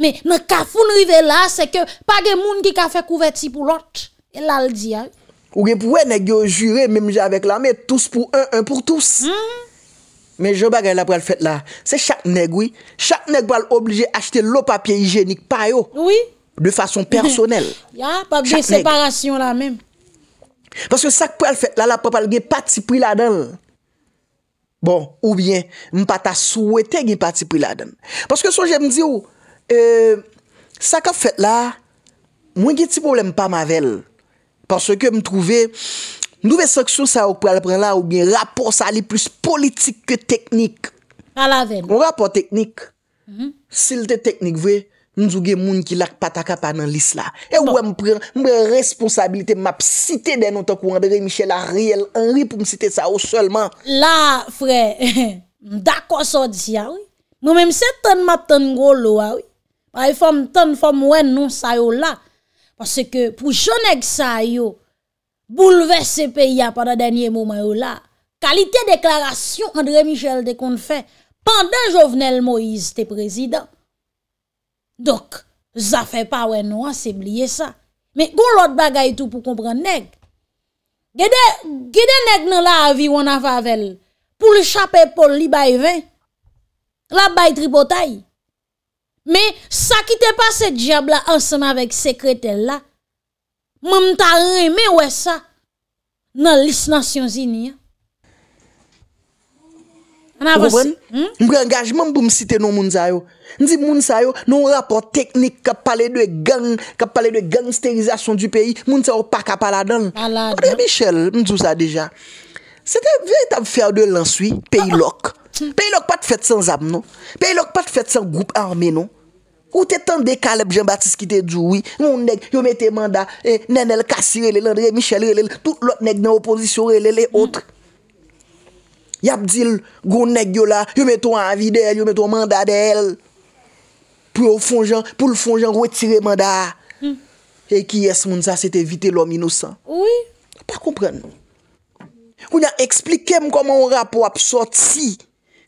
Men, nou ka foun rive la, se ke pa gen moun ki ka fè kouvè ti pou lot. El al di ya. Ou gen pou wè neg yo jure, men mou jè avèk la, men, tous pou un, un pou tous. Men, hmm. jò bagay la pou al fèt la, se chak neg wè, chak neg wè al oblige achete lò papye hijenik pa yo. Oui. De fason personel. Ya, pa gen separasyon la men. Paske sak pou al fèt la, la pa pal gen pati pou ila den. Bon, ou bien, m pata souwete gen pati pou ila den. Paske sou jè m di yo... Eee, sa ka fèt la, mwen gen ti problem pa mavel. Paswe ke m trouve, nouve seksyon sa ouk pou alapren la ou gen rapor sa li plus politik ke teknik. A lavel. Ou rapor teknik. Mhm. Si lte teknik vwe, mwen zouge moun ki lak pataka pa nan lis la. E ouwe bon. m pren, mwen gen responsabilite m ap site den nou to kouandere Michel Ariel Henry pou m site sa ouk solman. La fre, m dakwa so di ya wè. Mwen m se ton matan go lo wè. Ah Ay fom ton fom wen nou sa yo la. Pase ke pou jonek sa yo, bouleve se peyi a padan denye mouman yo la. Kalite deklarasyon, mandre michel de kon fè, pandan jovenel Moïse te prezident. Dok, zafè pa wen nou, ansebliye sa. Me kon lot bagay tou pou kompren neg. Gede neg nan la avi wana favel, pou l'chapè pol li bay vè, la bay tri potayi. Me, sa ki te pa se diab la anseman vek sekretel la. Mwen ta reme we sa. Nan lisnansyon zini. Mwen, mwen rengajman pou m siten nou moun zayou. Ndi moun zayou, nou rapor teknik kap pale dwe gang, kap pale dwe gangsterizasyon du peyi, moun zayou pa kap ala dan. A de Michel, mwen tou sa deja. Se te vey ta fey ade lanswi, pey lok. Pey lok pat fet san zam nou. Pey lok pat fet san group arme nou. Ou te tan dekalep Jean-Baptiste ki te djoui, moun neg yon mette manda, e, nen el kassi relè, l'andré Michel relè, tout l'ot neg nan oposisyon relè, lè outre. Yabdil, goun neg yola, yon metto anvi del, yon metto manda del, pou yon fonjan, pou yon fonjan wetire manda. E ki yes moun sa, se te vite l'om inousan. Ou yon pa kompren nou. Ou yon explike m koman yon rap wap soti.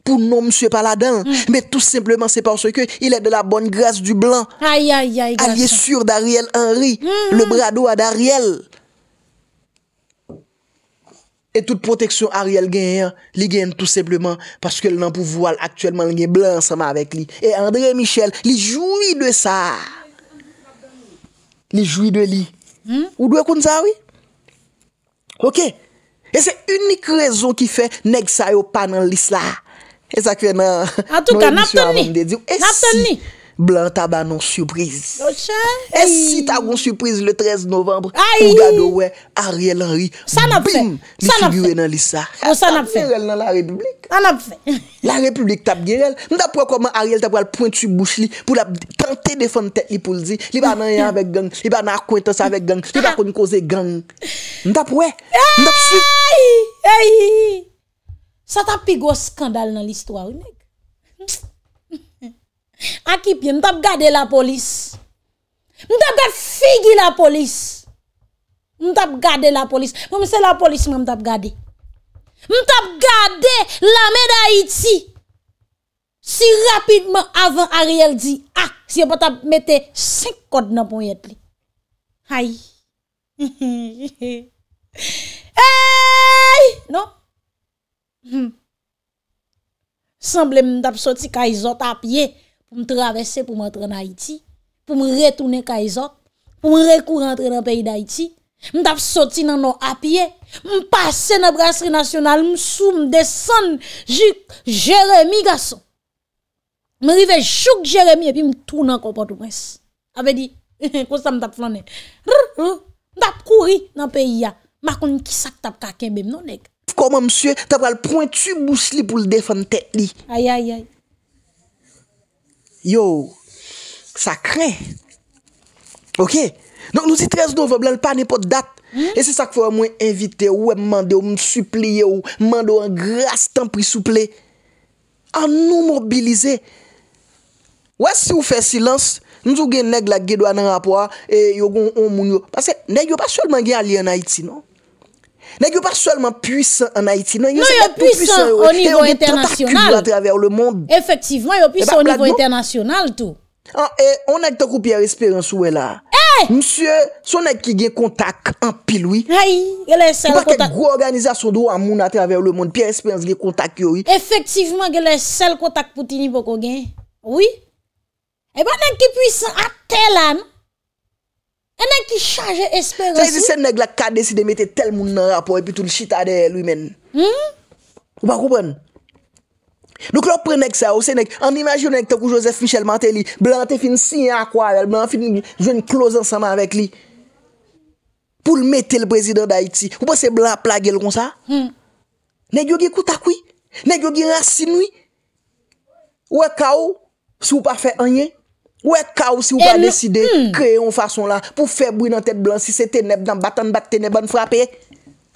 Pou non msie paladan Me mm. tout simplement se parce ke Il e de la bonne grasse du blanc Aliye sur d'Ariel Henry mm. Le brado a d'Ariel E tout protection Ariel genyen Li genyen tout simplement Paske nan pou voal aktuellement li genyen blanc Sama avek li E André Michel li joui de sa Li joui de li mm. Ou dwe kon sa oui Ok E se unik rezon ki fe Neg sayo panan lis la E sa kwen nan... An touka, nap ton ni. E si, blan taban non sürpriz. E si, taban non sürpriz le 13 novembre. Ou gado we, Ariel Henry. Bim, li fugiwe nan lisa. Ou san ap fè? La republik tab girel nan la republik. An ap fè. La republik tab girel. Ndap wè koman Ariel tab wè l pointu bouche li. Pou la pente defon tek li pou l di. Li ba nan yon avek gang. Li ba nan akwentos avek gang. Li ba kon kose gang. Ndap wè. Ndap si. Sa tap pi gwo skandal nan l'istwa ou, neg. Akipye, mtap gade la polis. Mtap gade figi la polis. Mtap gade la polis. Mwen mse la polis mwen mtap gade. Mtap gade la meda iti. Si rapidman avan a riel di. Ah, si yon pa tap mette sek kod nan poun yet li. Hai. Hai. Non. Hmm. Semble m dap soti kaizot apye M travese pou m entre nan Haiti Pou m retoune kaizot Pou m re kou rentre nan peyi nan Haiti M dap soti nan nan apye M pase nan brastri nasyonal M sou m desen Jouk Jeremie gason M rive jouk Jeremie Pi m tou nan kompote mwes Ape di M dap kouri nan peyi ya M akoun kisak tap kaken bem non ek F koman msye, ta pral prontu bousli pou l defan tek li. Ay, ay, ay. Yo, sa kren. Ok? Donk nou hmm? si 13 novemb, lan pa nipot dat. E se sa kwa mwen invite ou mwende ou msupleye ou mwende ou angras tanpri souple. An nou mobilize. Wè si ou fè silans, nou sou gen neg lak gedwa nan rapwa, e yo gon on moun yo. Pase, neg yo pas solman gen a li an Haiti, non? Nèk yo par solman pwis an Haiti. Non yo pwis an o nivou internasyonal. Efektivman yo pwis an o nivou internasyonal tou. An e, an ek to kou Pierre Esperance ouwe la. E! Msyè, son ek ki ge kontak an pil oui. Hai, elè sel kontak. Par kek gro organizasyon dou an moun an travèr ou le moun. Pierre Esperance ge kontak yo oui. Efektivman gelè sel kontak pwitini poko gen. Eh Ouwi. Eba nèk ki pwis an a tel an. E men ki chaje esperansi. Sa yi se neg la ka desi de mette tel moun nan rapor epi tout l chita de lui men. Hmm? Ou pa koupen? Nouk lò prenek sa ou se neg, an imagine neg te kou Joseph Michel Manté li, blan te fin siye akwa, blan fin joun close ansama avèk li. Poul mette l prezident d'Haïti. Ou pa se blan plage l kon sa? Hmm. Neg yoge koutakwi? Neg yoge rassinoui? Ou e kaou? Sou pa fè anye? Ou e kaou? Ou e ka ou si ou pa deside kreye hmm. yon fason la pou febri nan tet blan si se teneb dan batan bat teneb an frape.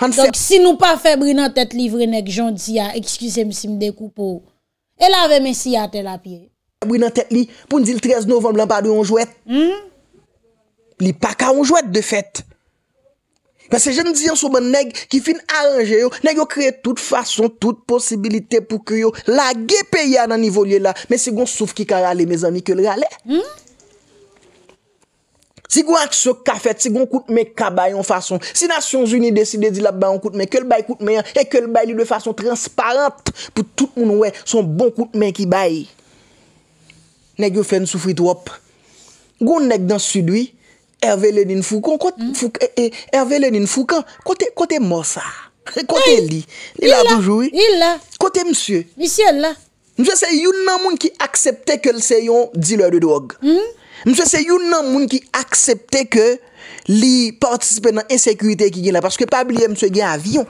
Donc si nou pa febri nan tet li vrenek jondiya, ekskusem si mdekou pou. E lave men si yate la pire. Febri nan tet li pou n di l 13 novem blan pa do yon jwet. Li pa ka yon jwet de fet. Mwen se jen diyan sou mwen neg ki fin aranje yo, neg yo kreye tout fason, tout posibilite pou kriyo, la ge pe ya nan nivou liye la, men si gon souf ki karale, me zan ni ke l'rale. Si gon akso ka fet, si gon koute men kaba yon fason, si Nasyon Zuni deside di la ba yon koute men, ke l'bay koute men, e ke l'bay li de fason transparente, pou tout moun wè, son bon koute men ki bay. Neg yo fè n soufri trop. Gon neg dan sudwi, Hervé Lenin Foukan, kote mo hmm. sa, eh, eh, kote li, li la doujou, kote msye, msye se youn nan moun ki aksepte ke l se yon diler de drog, msye se youn nan moun ki aksepte ke li partisipe nan esekwite ki gen la, paske pabliye msye gen avyon.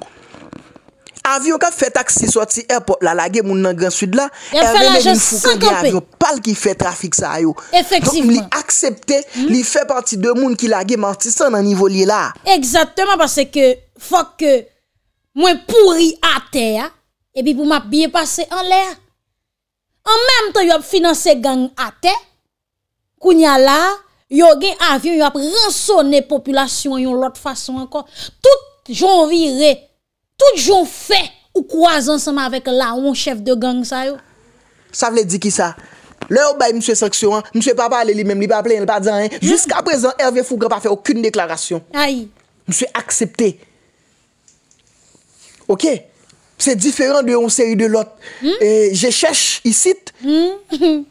Avyon ka fè taksi soti airport la, la gen moun nan gen sud la, el mè mè mè mè fukan gen avyon, pal ki fè trafik sa yo. Efeksi mwen. Don mè lè aksepte, lè hmm? fè pati de moun ki la gen martisan nan nivou li la. Eksatèman pasè ke fòk mwen pouri ate ya, epi pou mè ap biye pase an lè ya. An mèm tan yo ap finanse gang ate, kounya la, yo gen avyon, yo ap ransone populasyon yon lot fason ankon. Tout joun virè. Toute joun fè ou kwa zan seman avèk la ou an chèf de gang sa yo? Sa vle di ki sa? Lè ou bay msè sèksyon an, msè papa alè li mèm li pa apèlè, nè pa dè zan an. Jusk a prezant, Hervé Fougre pa fè okkoun deklarasyon. Ay! Msè akseptè. Ok? Pse diferan de ou sèri de lot. Jè chèch, i sit. Hmm, hmm, hmm.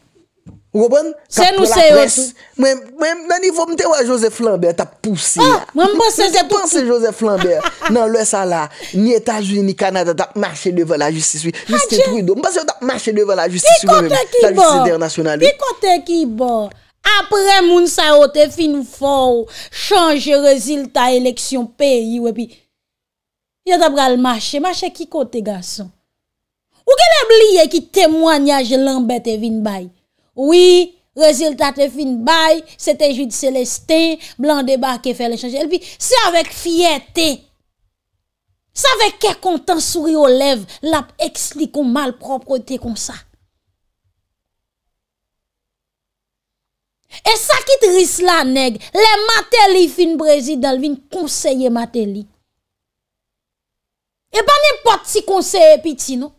Se nou se yo tout. Men yivom te waj Josep Flambert tap pouse ya. Men te pense Josep Flambert. Nan lue sa la, ni Etat-Juveni Kanada tak mache devan la justice. Mpase yo tak mache devan la justice. Ta justice der nasyonalè. Ki kote ki bo? Apre Mounsa ou te fin fò? Chanj rezil ta eleksyon peyi? Yo tabra l'mache? Mache ki kote ga son? Ou genèb liye ki temwanyage lanbet evin bayi? Oui, rezultate fin bay, se te ju di seleste, blan deba ke fe le chanje. El pi, se avek fiyete, se avek ke kontan suri o lev, lap eks li kon mal propote kon sa. E sa ki tri s la neg, le mater li fin brezi dal vin konseye mater li. E ban ne pot si konseye pi ti nou.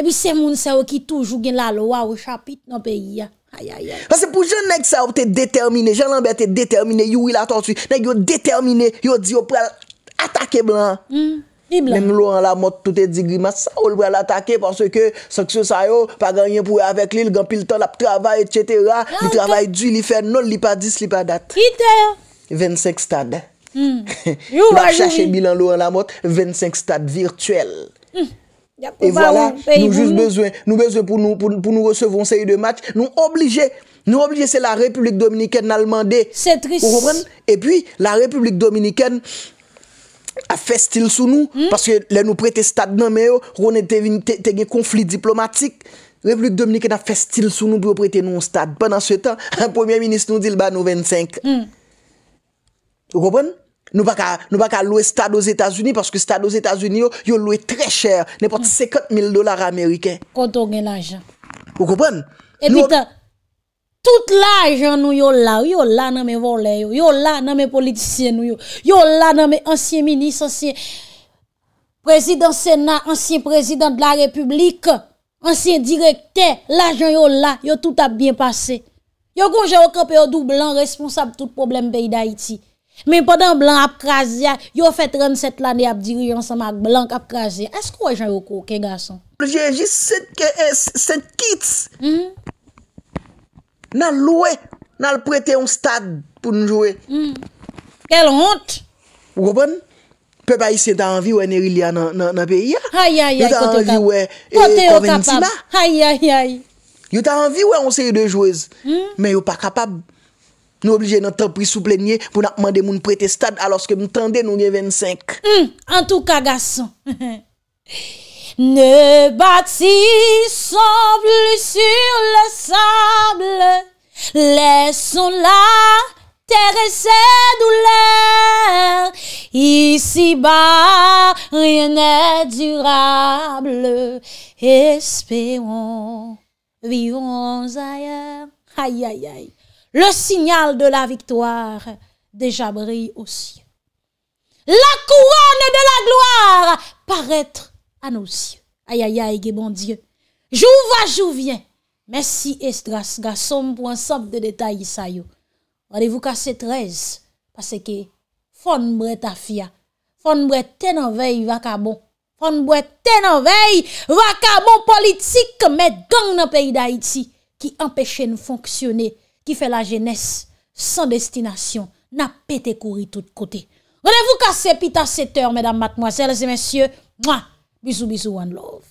Ebi se moun se ou ki toujou gen la lo a ou chapit nan pe iya. Aya aya. Pase pou jen nèk sa ou te determine, jen l'anbet te determine, yuwi la ton su. Nèk yo determine, yo di yo pral atake blan. Hmm. Di blan. Nem lo an la mot toute digri mas sa ou l pral atake. Pase ke seksyon sa yo, pa gan yon pou e avek li, l gan pil ton la pou travay, etc. Li travay du, li fè non, li pa dis, li pa dat. Kitè? 25 stad. Hmm. Yo wajou. La chache bilan lo an la mot, 25 stad virtuel. Hmm. Et voilà, nous juste besoin, nous besoin pour nous recevons ces deux matchs. Nous obligez, nous obligez c'est la République Dominicaine l'Allemandé. C'est triste. Et puis, la République Dominicaine a fait style sous nous, hmm? parce que elle nous prêtait stade non meilleur, on était en conflit diplomatique. La République Dominicaine a fait style sous nous pour prêter non-stade. Pendant ce temps, un premier ministre nous dit le bas à nos 25. Vous comprenez? Nous pas nous pas louer stade aux États-Unis parce que stade aux États-Unis, yo très cher, n'importe 50 mm. 000 dollars américains. Quand on l'argent. Vous comprenez? Et puis, tout l'argent nous yo là, yo là dans mes volets, yo là dans mes politiciens nous, yo là dans mes anciens ministres, anciens président Sénat, ancien président de la République, ancien directeur, l'argent yo là, yo tout a bien passé. Yo gonje au camp yo doublant responsable tout problème pays d'Haïti. Men poden blan ap kras ya, yo fet ren set la de ap diri yon samak blan ap kras ya. Esko wè jan woko ke gason? Jè jè jè, set ke es, set kit. Nan louè, nan prete yon stad pou nou jowe. Kèl hont? Wou bon? Pe pa yi se ta anvi wè nè rilya nan pe ya. Hay hay hay, kote yo kapab. Yon ta anvi wè, kote yo kapab. Hay hay hay. Yon ta anvi wè, onse yon de jowez. Hmm? Men yon pa kapab. Nou oblije nan tanpri souple nye pou nan mande moun prete stad aloske moun tande nou nye 25. Hmm, an tou ka gasson. Ne bati son vlou sur le sabl, leson la terese douler, isi ba ryenè durable, espèyon vivon zayèr. Ayayay. Le signal de la victoire deja brille au ciel. La couronne de la gloire parètre à nos cieux. Ayayay, ge bon dieu. Jou va, jou vien. Merci estras, ga som pou ansap de detay isayou. Badevou kase treze, paseke fon bre ta fia. Fon bre tenan vey vakabon. Fon bre tenan vey vakabon politik met gang nan peyi da iti ki empèche nou fonksyonè qui fait la jeunesse sans destination n'a pété courir tout côté. Rendez-vous cassé pita 7 heures mesdames mademoiselles et messieurs. Moi, bisous bisous one love.